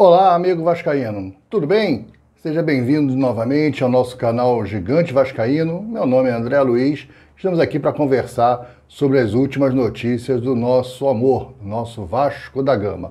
Olá, amigo vascaíno. Tudo bem? Seja bem-vindo novamente ao nosso canal Gigante Vascaíno. Meu nome é André Luiz. Estamos aqui para conversar sobre as últimas notícias do nosso amor, nosso Vasco da Gama.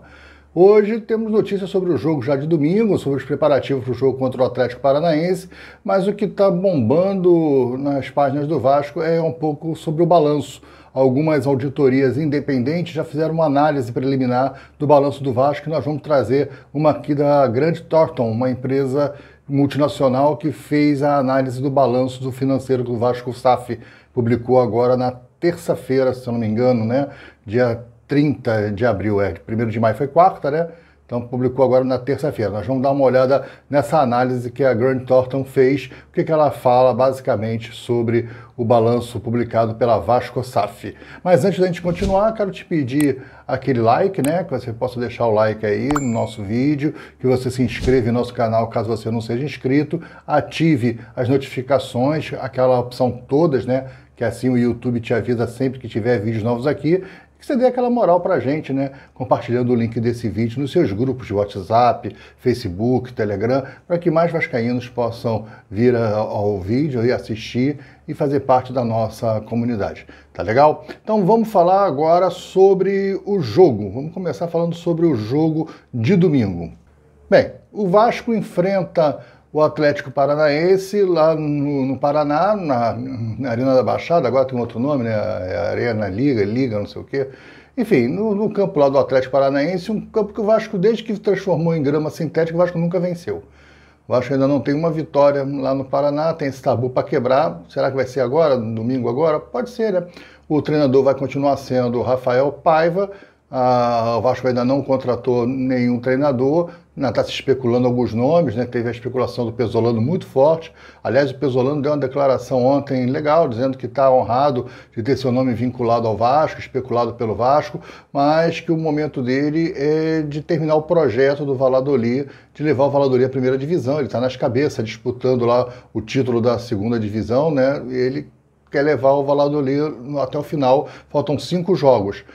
Hoje temos notícias sobre o jogo já de domingo, sobre os preparativos para o jogo contra o Atlético Paranaense, mas o que está bombando nas páginas do Vasco é um pouco sobre o balanço algumas auditorias independentes já fizeram uma análise preliminar do balanço do Vasco e nós vamos trazer uma aqui da Grande Thornton, uma empresa multinacional que fez a análise do balanço do financeiro que o Vasco SAF publicou agora na terça-feira, se eu não me engano, né? Dia 30 de abril, é. 1 de maio foi quarta, né? Então, publicou agora na terça-feira. Nós vamos dar uma olhada nessa análise que a Grant Thornton fez, o que, ela fala basicamente sobre o balanço publicado pela Vasco SAF. Mas antes da gente continuar, quero te pedir aquele like, né? Que você possa deixar o like aí no nosso vídeo, que você se inscreva no nosso canal caso você não seja inscrito, ative as notificações, aquela opção todas, né? Que assim o YouTube te avisa sempre que tiver vídeos novos aqui que você dê aquela moral para a gente, né? Compartilhando o link desse vídeo nos seus grupos de WhatsApp, Facebook, Telegram, para que mais vascaínos possam vir ao vídeo e assistir e fazer parte da nossa comunidade. Tá legal? Então vamos falar agora sobre o jogo. Vamos começar falando sobre o jogo de domingo. Bem, o Vasco enfrenta o Atlético Paranaense, lá no, no Paraná, na, na, Arena da Baixada, agora tem outro nome, né? É Arena Liga, Liga, não sei o quê. Enfim, no, no, campo lá do Atlético Paranaense, um campo que o Vasco, desde que transformou em grama sintética, o Vasco nunca venceu. O Vasco ainda não tem uma vitória lá no Paraná, tem esse tabu para quebrar. Será que vai ser agora, domingo agora? Pode ser, né? O treinador vai continuar sendo o Rafael Paiva, ah, o Vasco ainda não contratou nenhum treinador, ainda está se especulando alguns nomes, né? teve a especulação do Pesolano muito forte. Aliás, o Pesolano deu uma declaração ontem legal, dizendo que está honrado de ter seu nome vinculado ao Vasco, especulado pelo Vasco, mas que o momento dele é de terminar o projeto do Valladolid, de levar o Valladolid à primeira divisão. Ele está nas cabeças, disputando lá o título da segunda divisão, né? ele quer levar o Valladolid até o final, faltam cinco jogos.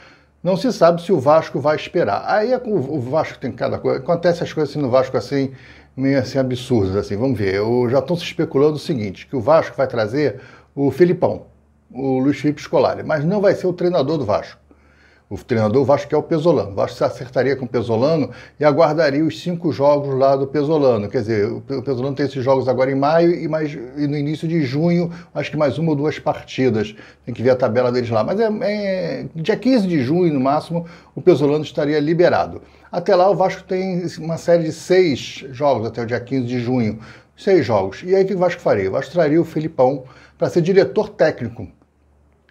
Não se sabe se o Vasco vai esperar. Aí é o Vasco tem cada coisa. Acontece as coisas assim no Vasco assim, meio assim absurdas, assim. Vamos ver. Eu já estão se especulando o seguinte: que o Vasco vai trazer o Filipão, o Luiz Felipe Scolari, mas não vai ser o treinador do Vasco o treinador Vasco é o Pesolano. O Vasco se acertaria com o Pesolano e aguardaria os cinco jogos lá do Pesolano. Quer dizer, o Pesolano tem esses jogos agora em maio e, mais, e no início de junho, acho que mais uma ou duas partidas. Tem que ver a tabela deles lá. Mas é, é dia 15 de junho, no máximo, o Pesolano estaria liberado. Até lá, o Vasco tem uma série de seis jogos até o dia 15 de junho. Seis jogos. E aí, o que o Vasco faria? O Vasco traria o Felipão para ser diretor técnico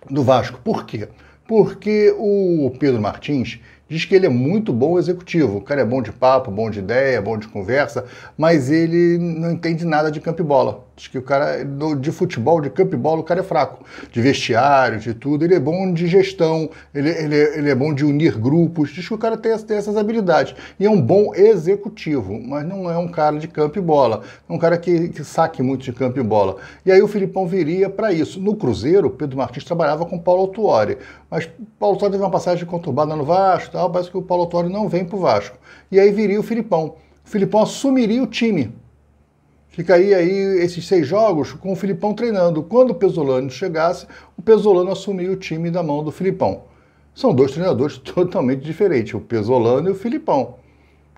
do Vasco. Por quê? porque o Pedro Martins diz que ele é muito bom executivo. O cara é bom de papo, bom de ideia, bom de conversa, mas ele não entende nada de campo e bola. Diz que o cara de futebol, de campo e bola o cara é fraco. De vestiário, de tudo. Ele é bom de gestão, ele, ele, ele é bom de unir grupos. Diz que o cara tem, tem essas habilidades. E é um bom executivo, mas não é um cara de campo e bola. É um cara que, que saque muito de campo e bola. E aí o Filipão viria para isso. No Cruzeiro, Pedro Martins trabalhava com Paulo Autuori. Mas Paulo Autuori teve uma passagem conturbada no Vasco, tal, parece que o Paulo Autuori não vem para o Vasco. E aí viria o Filipão. O Filipão assumiria o time Ficaria aí esses seis jogos com o Filipão treinando. Quando o Pesolano chegasse, o Pesolano assumiu o time da mão do Filipão. São dois treinadores totalmente diferentes, o Pesolano e o Filipão.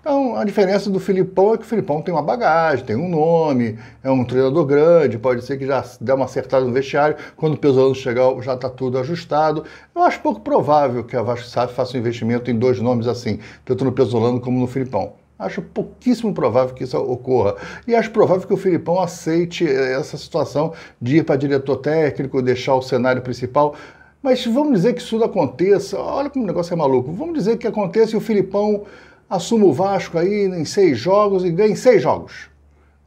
Então, a diferença do Filipão é que o Filipão tem uma bagagem, tem um nome, é um treinador grande, pode ser que já dê uma acertada no vestiário, quando o Pesolano chegar já está tudo ajustado. Eu acho pouco provável que a Vasco Sá faça um investimento em dois nomes assim, tanto no Pesolano como no Filipão. Acho pouquíssimo provável que isso ocorra. E acho provável que o Filipão aceite eh, essa situação de ir para diretor técnico, deixar o cenário principal. Mas vamos dizer que isso tudo aconteça. Olha como o negócio é maluco. Vamos dizer que aconteça e o Filipão assuma o Vasco aí em seis jogos e ganha seis jogos.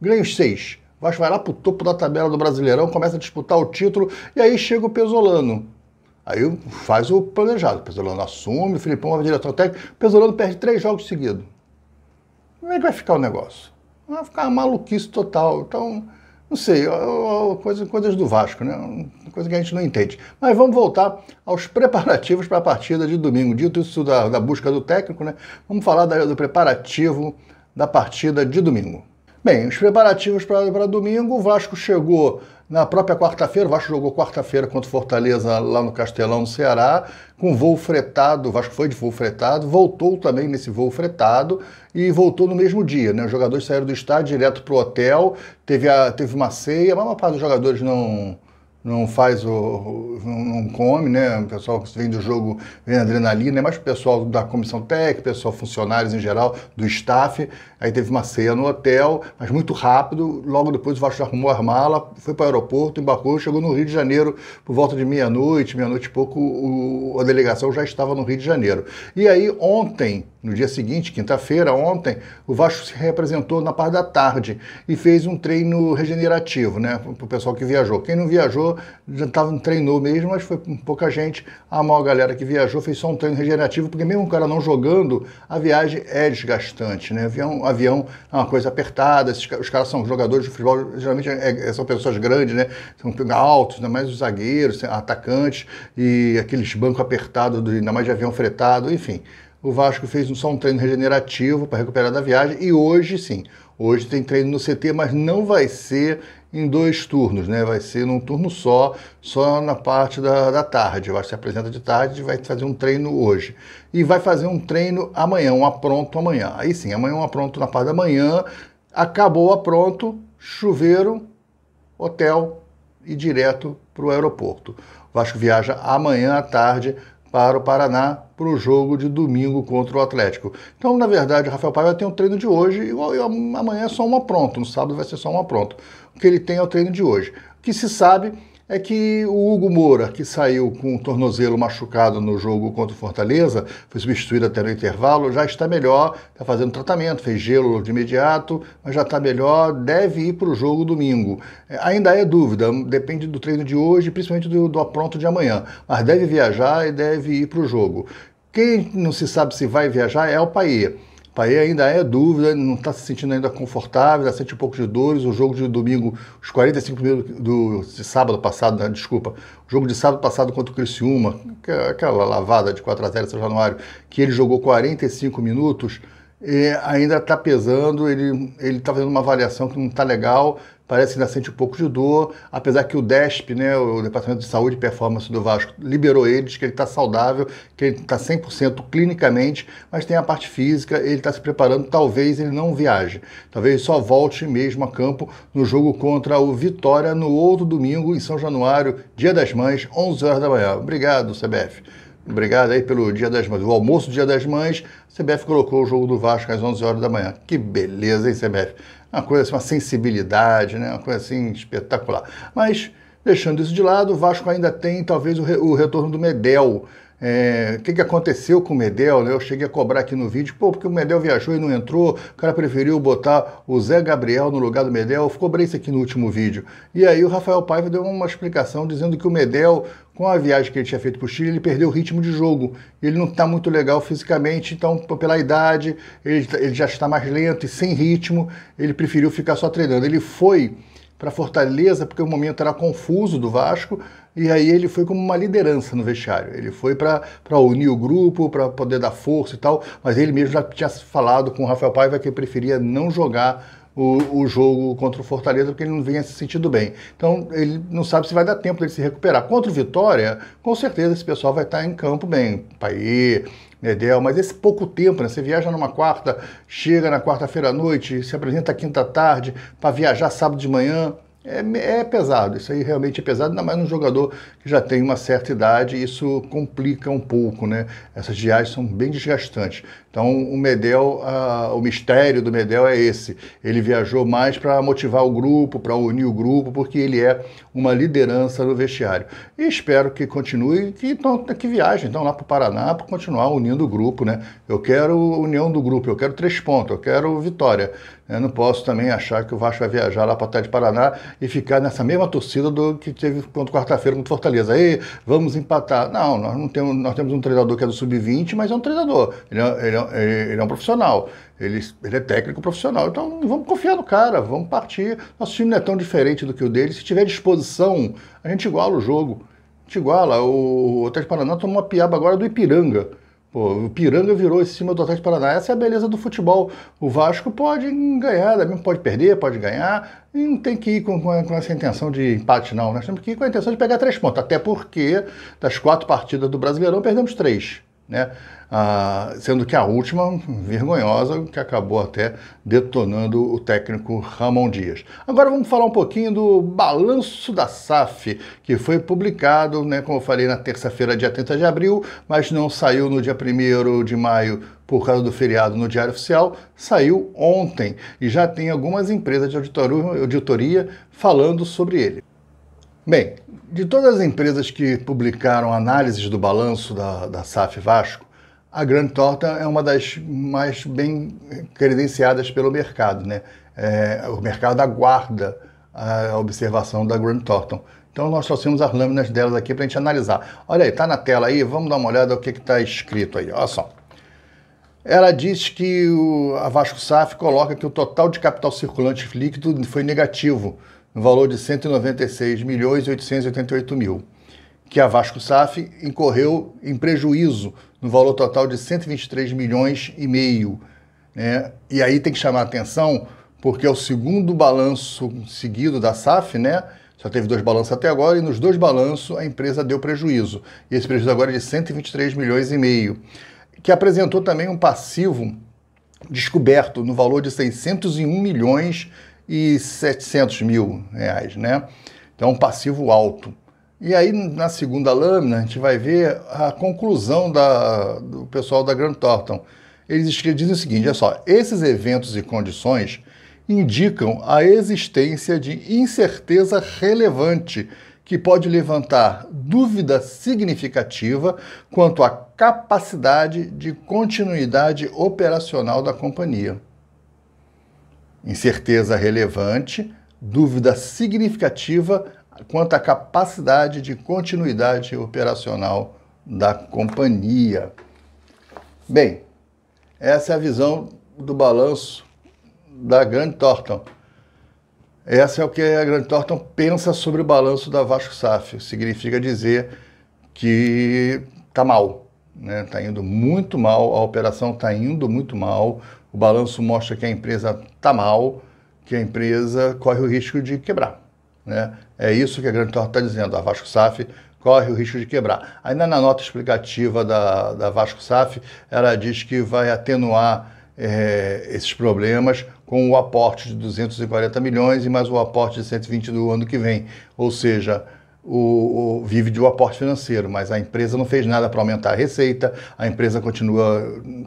Ganha os seis. O Vasco vai lá pro topo da tabela do Brasileirão, começa a disputar o título e aí chega o Pesolano. Aí faz o planejado. O Pesolano assume, o Filipão vai diretor técnico. O Pesolano perde três jogos seguidos. Como é que vai ficar o negócio? Vai ficar uma maluquice total. Então, não sei, é coisa, coisas do Vasco, né? Coisa que a gente não entende. Mas vamos voltar aos preparativos para a partida de domingo. Dito isso da, da busca do técnico, né? Vamos falar da, do preparativo da partida de domingo. Bem, os preparativos para domingo, o Vasco chegou na própria quarta-feira, o Vasco jogou quarta-feira contra o Fortaleza lá no Castelão, no Ceará, com voo fretado, o Vasco foi de voo fretado, voltou também nesse voo fretado e voltou no mesmo dia, né? Os jogadores saíram do estádio direto pro hotel, teve, a, teve uma ceia, mas uma parte dos jogadores não não faz o, não come, né? O pessoal que vem do jogo vem adrenalina, é mas o pessoal da comissão técnica, pessoal funcionários em geral, do staff. Aí teve uma ceia no hotel, mas muito rápido. Logo depois o Vasco arrumou a mala, foi para o aeroporto, embarcou, chegou no Rio de Janeiro por volta de meia-noite, meia-noite e pouco, o, a delegação já estava no Rio de Janeiro. E aí ontem, no dia seguinte, quinta-feira, ontem, o Vasco se representou na parte da tarde e fez um treino regenerativo, né? Para o pessoal que viajou. Quem não viajou, tava treinou treino mesmo, mas foi pouca gente. A maior galera que viajou fez só um treino regenerativo, porque mesmo o cara não jogando, a viagem é desgastante, né? Avião, avião é uma coisa apertada, esses, os caras são jogadores de futebol, geralmente é, é, são pessoas grandes, né? São altos, ainda mais os zagueiros, atacantes, e aqueles bancos apertados, ainda mais de avião fretado, enfim. O Vasco fez só um treino regenerativo para recuperar da viagem e hoje sim. Hoje tem treino no CT, mas não vai ser em dois turnos, né? Vai ser num turno só, só na parte da, da tarde. Vai se apresenta de tarde, e vai fazer um treino hoje. E vai fazer um treino amanhã, um apronto amanhã. Aí sim, amanhã um apronto na parte da manhã, acabou o apronto, chuveiro, hotel e direto para o aeroporto. O Vasco viaja amanhã à tarde para o Paraná para o jogo de domingo contra o Atlético. Então, na verdade, o Rafael Paiva tem o um treino de hoje e amanhã é só uma pronto, no sábado vai ser só uma pronto. O que ele tem é o treino de hoje. O que se sabe é que o Hugo Moura, que saiu com o tornozelo machucado no jogo contra o Fortaleza, foi substituído até no intervalo, já está melhor, está fazendo tratamento, fez gelo de imediato, mas já está melhor, deve ir para o jogo domingo. É, ainda é dúvida, depende do treino de hoje, principalmente do, do apronto de amanhã, mas deve viajar e deve ir para o jogo. Quem não se sabe se vai viajar é o Paia. Paê ainda é dúvida, não está se sentindo ainda confortável, já sente um pouco de dores. O jogo de domingo, os 45 minutos do, de sábado passado, né, desculpa, o jogo de sábado passado contra o Criciúma, é aquela lavada de 4 a 0 São Januário, que ele jogou 45 minutos, e ainda está pesando, ele está fazendo uma avaliação que não está legal, parece que ainda sente um pouco de dor, apesar que o DESP, né, o Departamento de Saúde e Performance do Vasco, liberou ele, diz que ele está saudável, que ele está 100% clinicamente, mas tem a parte física, ele está se preparando, talvez ele não viaje, talvez só volte mesmo a campo no jogo contra o Vitória no outro domingo em São Januário, Dia das Mães, 11 horas da manhã. Obrigado, CBF. Obrigado aí pelo Dia das Mães. O almoço do Dia das Mães, a CBF colocou o jogo do Vasco às 11 horas da manhã. Que beleza, hein, CBF? Uma coisa assim, uma sensibilidade, né? Uma coisa assim espetacular. Mas, deixando isso de lado, o Vasco ainda tem talvez o, re o retorno do Medel, é, o que, que aconteceu com o Medel? Né? Eu cheguei a cobrar aqui no vídeo, pô, porque o Medel viajou e não entrou, o cara preferiu botar o Zé Gabriel no lugar do Medel, eu cobrei isso aqui no último vídeo. E aí o Rafael Paiva deu uma explicação dizendo que o Medel, com a viagem que ele tinha feito para o Chile, ele perdeu o ritmo de jogo, ele não está muito legal fisicamente, então pela idade, ele, ele já está mais lento e sem ritmo, ele preferiu ficar só treinando. Ele foi para Fortaleza, porque o momento era confuso do Vasco, e aí ele foi como uma liderança no vestiário. Ele foi para unir o grupo, para poder dar força e tal, mas ele mesmo já tinha falado com o Rafael Paiva que preferia não jogar o, o jogo contra o Fortaleza, porque ele não vinha se sentindo bem. Então ele não sabe se vai dar tempo dele se recuperar. Contra o Vitória, com certeza esse pessoal vai estar em campo bem. Paí, né, Del? Mas esse pouco tempo, né? Você viaja numa quarta, chega na quarta-feira à noite, se apresenta quinta-tarde, para viajar sábado de manhã. É, é, pesado, isso aí realmente é pesado, ainda mais um jogador que já tem uma certa idade, isso complica um pouco, né? Essas viagens são bem desgastantes. Então, o Medel, o mistério do Medel é esse. Ele viajou mais para motivar o grupo, para unir o grupo, porque ele é uma liderança no vestiário. E espero que continue, que, então, que viaje então, lá para o Paraná para continuar unindo o grupo. Né? Eu quero união do grupo, eu quero três pontos, eu quero vitória. Eu não posso também achar que o Vasco vai viajar lá para a tarde de Paraná e ficar nessa mesma torcida do que teve contra quarta-feira contra Fortaleza. Aí, vamos empatar. Não, nós não temos, nós temos um treinador que é do sub-20, mas é um treinador. Ele é, ele é, é, ele é um profissional, ele, ele é técnico profissional. Então vamos confiar no cara, vamos partir. Nosso time não é tão diferente do que o dele. Se tiver disposição, a gente iguala o jogo. A gente iguala. O, o Atlético Paraná tomou uma piaba agora do Ipiranga. Pô, o Piranga virou em cima do Atlético Paraná. Essa é a beleza do futebol. O Vasco pode ganhar, pode perder, pode ganhar. E não tem que ir com, com essa intenção de empate, não. Né? Nós temos que ir com a intenção de pegar três pontos. Até porque das quatro partidas do Brasileirão perdemos três né? Ah, sendo que a última, vergonhosa, que acabou até detonando o técnico Ramon Dias. Agora vamos falar um pouquinho do balanço da SAF, que foi publicado, né, como eu falei, na terça-feira, dia 30 de abril, mas não saiu no dia 1 de maio por causa do feriado no Diário Oficial, saiu ontem e já tem algumas empresas de auditoria falando sobre ele. Bem, de todas as empresas que publicaram análises do balanço da, da SAF Vasco, a Grande Torta é uma das mais bem credenciadas pelo mercado. Né? É, o mercado aguarda a observação da Grande Torta. Então nós trouxemos as lâminas delas aqui para a gente analisar. Olha aí, está na tela aí, vamos dar uma olhada o que está escrito aí. Olha só. Ela diz que o, a Vasco SAF coloca que o total de capital circulante líquido foi negativo no valor de 196 milhões e 888 mil, que a Vasco SAF incorreu em prejuízo no valor total de 123 milhões e meio. Né? E aí tem que chamar a atenção, porque é o segundo balanço seguido da SAF, né? Só teve dois balanços até agora e nos dois balanços a empresa deu prejuízo. E esse prejuízo agora é de 123 milhões e meio, que apresentou também um passivo descoberto no valor de 601 milhões e 700 mil reais, né? Então, um passivo alto. E aí, na segunda lâmina, a gente vai ver a conclusão da, do pessoal da Grand Thornton. Eles dizem o seguinte, olha só, esses eventos e condições indicam a existência de incerteza relevante que pode levantar dúvida significativa quanto à capacidade de continuidade operacional da companhia incerteza relevante, dúvida significativa quanto à capacidade de continuidade operacional da companhia. Bem, essa é a visão do balanço da Grande Thornton. Essa é o que a Grande Thornton pensa sobre o balanço da Vasco Saf. Significa dizer que está mal, está né? Tá indo muito mal, a operação está indo muito mal, o balanço mostra que a empresa está mal, que a empresa corre o risco de quebrar. Né? É isso que a Grande Torre está dizendo, a Vasco SAF corre o risco de quebrar. Ainda na nota explicativa da, da Vasco SAF, ela diz que vai atenuar é, esses problemas com o aporte de 240 milhões e mais o aporte de 120 do ano que vem. Ou seja, o, o, vive de um aporte financeiro, mas a empresa não fez nada para aumentar a receita, a empresa continua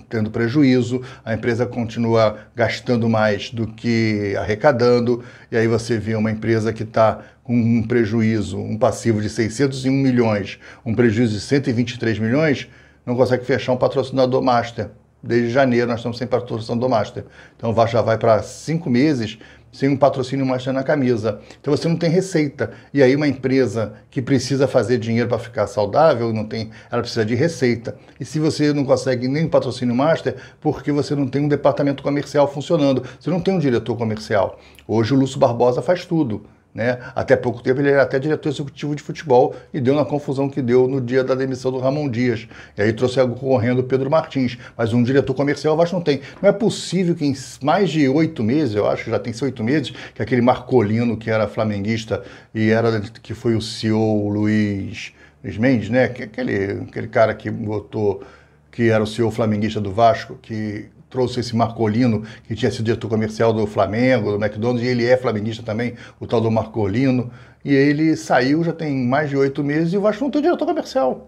tendo prejuízo, a empresa continua gastando mais do que arrecadando, e aí você vê uma empresa que está com um prejuízo, um passivo de 601 milhões, um prejuízo de 123 milhões, não consegue fechar um patrocinador master. Desde janeiro nós estamos sem patrocinador do master. Então já vai para cinco meses sem um patrocínio Master na camisa. Então você não tem receita. E aí uma empresa que precisa fazer dinheiro para ficar saudável, não tem, ela precisa de receita. E se você não consegue nem um patrocínio master, porque você não tem um departamento comercial funcionando, você não tem um diretor comercial. Hoje o Lúcio Barbosa faz tudo. Né? Até pouco tempo ele era até diretor executivo de futebol e deu na confusão que deu no dia da demissão do Ramon Dias. E aí trouxe correndo o Pedro Martins. Mas um diretor comercial eu acho não tem. Não é possível que em mais de oito meses, eu acho, já tem oito meses, que aquele Marcolino que era flamenguista e era que foi o CEO Luiz, Luiz Mendes, né? Aquele, aquele cara que botou que era o CEO flamenguista do Vasco, que trouxe esse Marcolino, que tinha sido diretor comercial do Flamengo, do McDonald's, e ele é flamenguista também, o tal do Marcolino. E ele saiu já tem mais de oito meses e o Vasco não tem diretor comercial.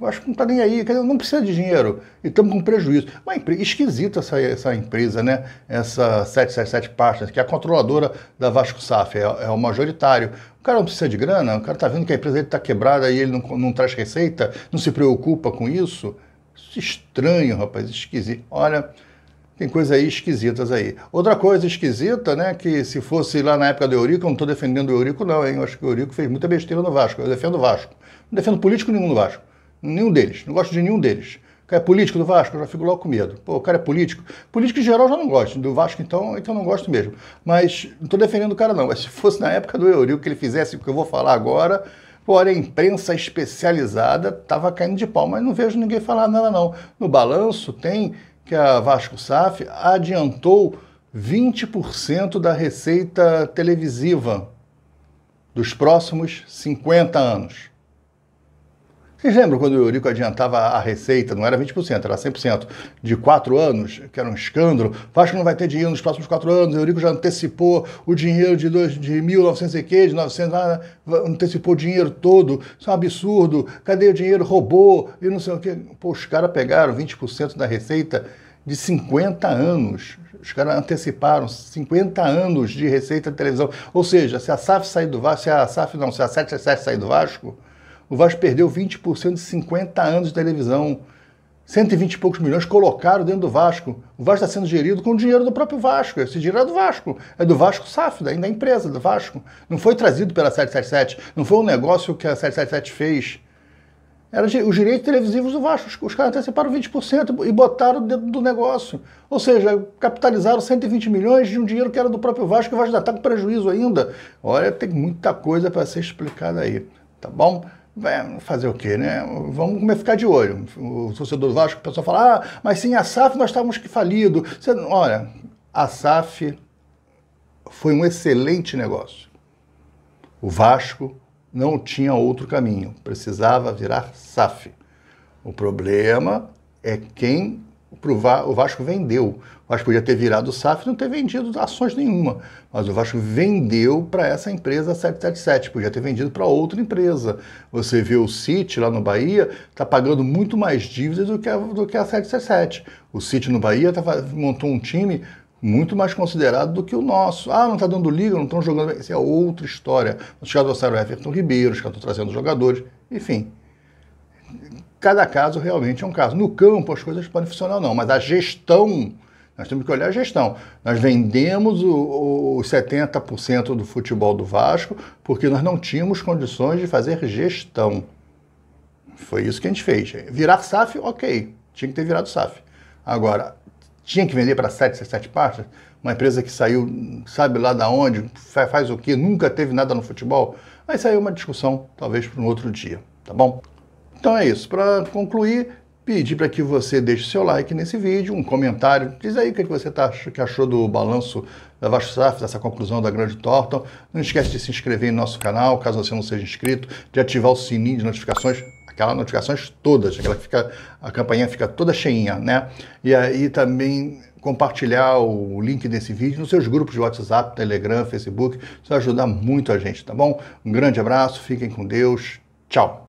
O Vasco não está nem aí, quer dizer, não precisa de dinheiro e estamos com prejuízo. Uma empresa, esquisita essa, essa empresa, né? Essa 777 Partners, que é a controladora da Vasco SAF, é, é o majoritário. O cara não precisa de grana, o cara está vendo que a empresa está quebrada e ele não, não traz receita, não se preocupa com isso. Isso é estranho, rapaz, esquisito. Olha, tem coisas aí esquisitas aí. Outra coisa esquisita, né, que se fosse lá na época do Eurico, eu não estou defendendo o Eurico não, hein? Eu acho que o Eurico fez muita besteira no Vasco. Eu defendo o Vasco. Não defendo político nenhum no Vasco. Nenhum deles. Não gosto de nenhum deles. O cara é político do Vasco, eu já fico logo com medo. Pô, o cara é político. Político em geral eu já não gosto. Do Vasco, então, então não gosto mesmo. Mas não estou defendendo o cara não. Mas se fosse na época do Eurico que ele fizesse o que eu vou falar agora... Olha, a imprensa especializada estava caindo de pau, mas não vejo ninguém falar nada não. No balanço tem que a Vasco SAF adiantou 20% da receita televisiva dos próximos 50 anos. Vocês lembram quando o Eurico adiantava a receita, não era 20%, era 100%, de quatro anos, que era um escândalo? Vasco não vai ter dinheiro nos próximos quatro anos, o Eurico já antecipou o dinheiro de, dois, de 1.900 e que, de 900, ah, antecipou o dinheiro todo, isso é um absurdo, cadê o dinheiro, roubou, e não sei o quê. Pô, os caras pegaram 20% da receita de 50 anos. Os caras anteciparam 50 anos de receita de televisão. Ou seja, se a SAF sair do Vasco, se a SAF não, se a 77 sair do Vasco o Vasco perdeu 20% de 50 anos de televisão. 120 e poucos milhões colocaram dentro do Vasco. O Vasco está sendo gerido com o dinheiro do próprio Vasco. Esse dinheiro é do Vasco. É do Vasco SAF, da, empresa, do Vasco. Não foi trazido pela 777. Não foi um negócio que a 777 fez. Era os direitos televisivos do Vasco. Os, os caras anteciparam 20% e botaram dentro do negócio. Ou seja, capitalizaram 120 milhões de um dinheiro que era do próprio Vasco e o Vasco ainda está com prejuízo ainda. Olha, tem muita coisa para ser explicada aí. Tá bom? fazer o quê, né? Vamos ficar de olho. O torcedor do Vasco, o pessoal fala, ah, mas sem a SAF nós estávamos que falido. Você, olha, a SAF foi um excelente negócio. O Vasco não tinha outro caminho, precisava virar SAF. O problema é quem o Vasco vendeu. O Vasco podia ter virado o SAF e não ter vendido ações nenhuma. Mas o Vasco vendeu para essa empresa 777, podia ter vendido para outra empresa. Você vê o City lá no Bahia, está pagando muito mais dívidas do que a, do que a 777. O City no Bahia tá, montou um time muito mais considerado do que o nosso. Ah, não está dando liga, não estão jogando Isso é outra história. Os caras trouxeram o Everton Ribeiro, os caras estão trazendo jogadores, enfim cada caso realmente é um caso. No campo, as coisas podem funcionar ou não, mas a gestão, nós temos que olhar a gestão. Nós vendemos os 70% do futebol do Vasco porque nós não tínhamos condições de fazer gestão. Foi isso que a gente fez. Virar SAF, ok. Tinha que ter virado SAF. Agora, tinha que vender para sete, sete partes? Uma empresa que saiu, sabe lá da onde, faz o que, nunca teve nada no futebol? Aí saiu uma discussão, talvez para um outro dia, tá bom? Então é isso. Para concluir, pedir para que você deixe seu like nesse vídeo, um comentário, diz aí o que é você tá, que achou do balanço da Vasco Saf, dessa conclusão da Grande Torton. Não esquece de se inscrever em nosso canal, caso você não seja inscrito, de ativar o sininho de notificações, aquelas notificações todas, aquela fica, a campainha fica toda cheinha, né? E aí também compartilhar o link desse vídeo nos seus grupos de WhatsApp, Telegram, Facebook, isso vai ajudar muito a gente, tá bom? Um grande abraço, fiquem com Deus, tchau!